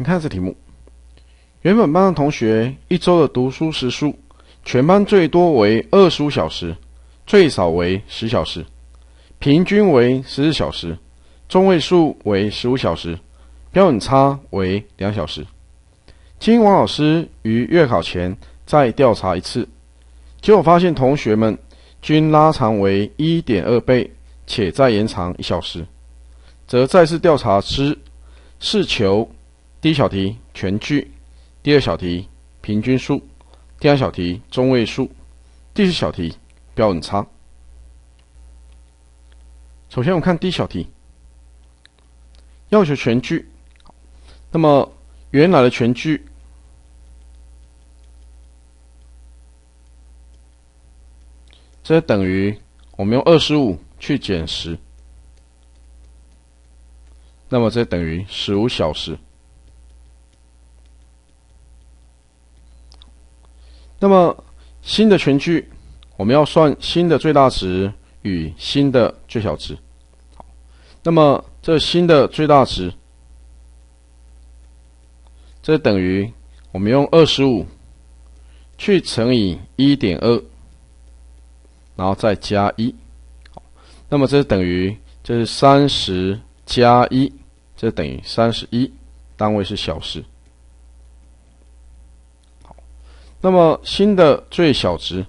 你看这题目，原本班的同学一周的读书时数，全班最多为二十五小时，最少为十小时，平均为十四小时，中位数为十五小时，标准差为两小时。经王老师于月考前再调查一次，结果发现同学们均拉长为一点二倍，且再延长一小时，则再次调查之是求。第一小题全距，第二小题平均数，第二小题中位数，第四小题标准差。首先我们看第一小题，要求全距。那么原来的全距，这等于我们用二十五去减十，那么这等于十五小时。那么新的全距，我们要算新的最大值与新的最小值。那么这新的最大值，这等于我们用二十五去乘以一点二，然后再加一。那么这等于这是三十加一，这等于三十一单位是小时。那么新的最小值，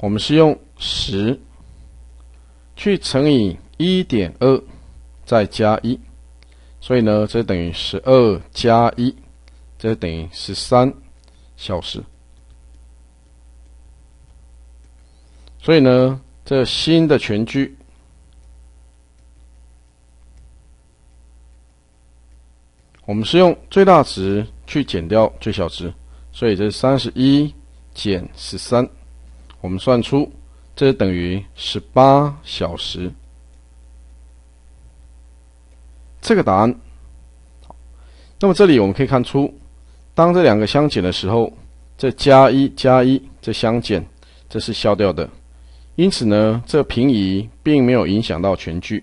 我们是用十去乘以一点二，再加一，所以呢，这等于十二加一，这等于十三小时。所以呢，这新的全区。我们是用最大值去减掉最小值，所以这是三十一减十三，我们算出这等于十八小时。这个答案。那么这里我们可以看出，当这两个相减的时候，这加一加一这相减，这是消掉的。因此呢，这平移并没有影响到全距，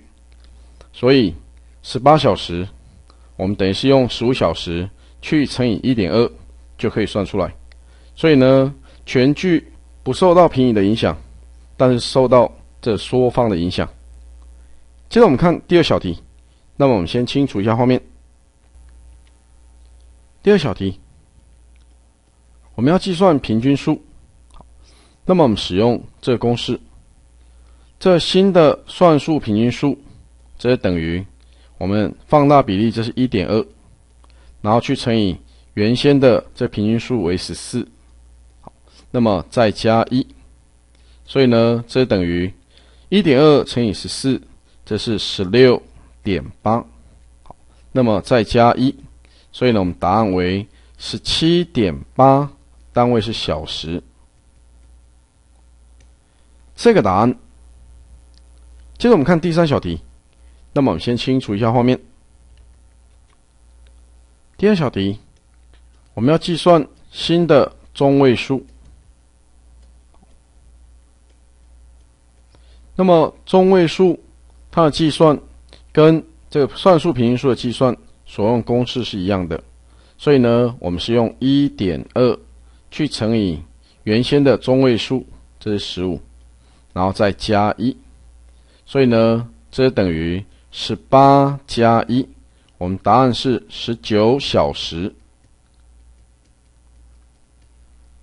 所以十八小时。我们等于是用十五小时去乘以一点二，就可以算出来。所以呢，全距不受到平移的影响，但是受到这缩放的影响。接着我们看第二小题，那么我们先清除一下画面。第二小题，我们要计算平均数。那么我们使用这个公式，这新的算术平均数，则等于。我们放大比例，这是1.2，然后去乘以原先的这平均数为14，那么再加一，所以呢，这等于1.2乘以14，这是16.8，好，那么再加一，所以呢，我们答案为17.8，单位是小时，这个答案。接着我们看第三小题。那么我们先清除一下画面。第二小题，我们要计算新的中位数。那么中位数它的计算跟这个算术平均数的计算所用公式是一样的，所以呢，我们是用一点二去乘以原先的中位数，这是十五，然后再加一，所以呢，这等于。是八加一，我们答案是十九小时。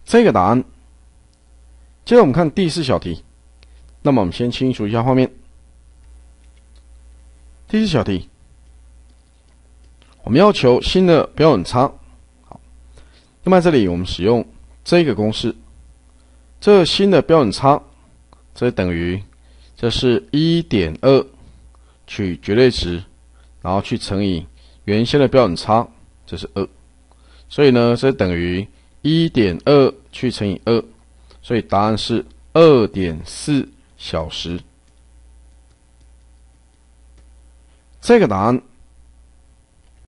这个答案。接着我们看第四小题，那么我们先清除一下画面。第四小题，我们要求新的标准差。好，那么这里我们使用这个公式，这新的标准差，这等于，这是一点二。取绝对值，然后去乘以原先的标准差，这是二，所以呢，这等于一点二去乘以二，所以答案是二点四小时。这个答案。